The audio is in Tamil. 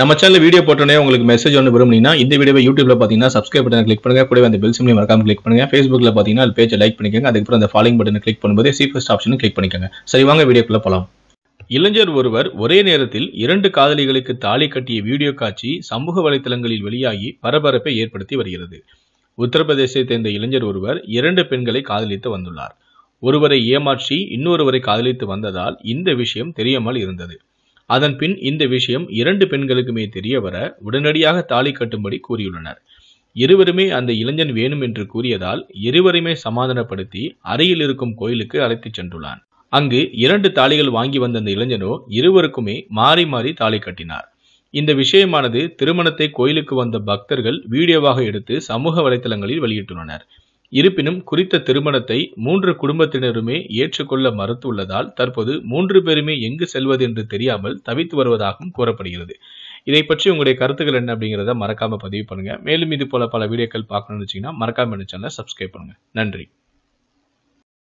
நம்ம சேனல் வீடியோ போட்டோன்னே உங்களுக்கு மெசேஜ் ஒன்று விரும்புனீங்கன்னா இந்த வீடியோ யூடியூப்ல பார்த்தீங்கன்னா சப்ஸ்கிரைப் பண்ணி கிளிக் பண்ணுங்க கூட அந்த பெல் சிம்லி மறக்காம கிளிக் பண்ணுங்க ஃபேஸ்புக்கில் பார்த்தீங்கன்னா அது பேஜை லைக் பண்ணிக்கோங்க அதுக்கப்புறம் அந்த ஃபாலோயிங் பட்டன் கிளிக் பண்ணும்போது சீஃபஸ்ட் ஆப்ஷனும் கிளிக் பண்ணிக்கோங்க சரி வாங்க வீடியோக்குள்ள போகலாம் இளைஞர் ஒருவர் ஒரே நேரத்தில் இரண்டு காதலிகளுக்கு தாலி கட்டிய வீடியோ காட்சி சமூக வலைதளங்களில் வெளியாகி பரபரப்பை ஏற்படுத்தி வருகிறது உத்தரப்பிரதேசத்தை சேர்ந்த இளைஞர் ஒருவர் இரண்டு பெண்களை காதலித்து வந்துள்ளார் ஒருவரை ஏமாற்றி இன்னொருவரை காதலித்து வந்ததால் இந்த விஷயம் தெரியாமல் இருந்தது அதன் பின் இந்த விஷயம் இரண்டு பெண்களுக்குமே தெரிய வர உடனடியாக தாலி கட்டும்படி கூறியுள்ளனர் இருவருமே அந்த இளைஞன் வேணும் என்று கூறியதால் இருவருமே சமாதானப்படுத்தி அருகில் இருக்கும் கோயிலுக்கு அழைத்துச் சென்றுள்ளான் அங்கு இரண்டு தாலிகள் வாங்கி வந்த அந்த இளைஞனோ இருவருக்குமே மாறி மாறி தாலி கட்டினார் இந்த விஷயமானது திருமணத்தை கோயிலுக்கு வந்த பக்தர்கள் வீடியோவாக எடுத்து சமூக வலைதளங்களில் வெளியிட்டுள்ளனர் இருப்பினும் குறித்த திருமணத்தை மூன்று குடும்பத்தினருமே ஏற்றுக்கொள்ள மறுத்துள்ளதால் தற்போது மூன்று பேருமே எங்கு செல்வது என்று தெரியாமல் தவித்து வருவதாகவும் கூறப்படுகிறது இதை பற்றி உங்களுடைய கருத்துக்கள் என்ன அப்படிங்கிறத மறக்காம பதிவு பண்ணுங்க மேலும் இது போல பல வீடியோக்கள் பார்க்கணும்னு வச்சிங்கன்னா மறக்காம சேனலை சப்ஸ்கிரைப் பண்ணுங்க நன்றி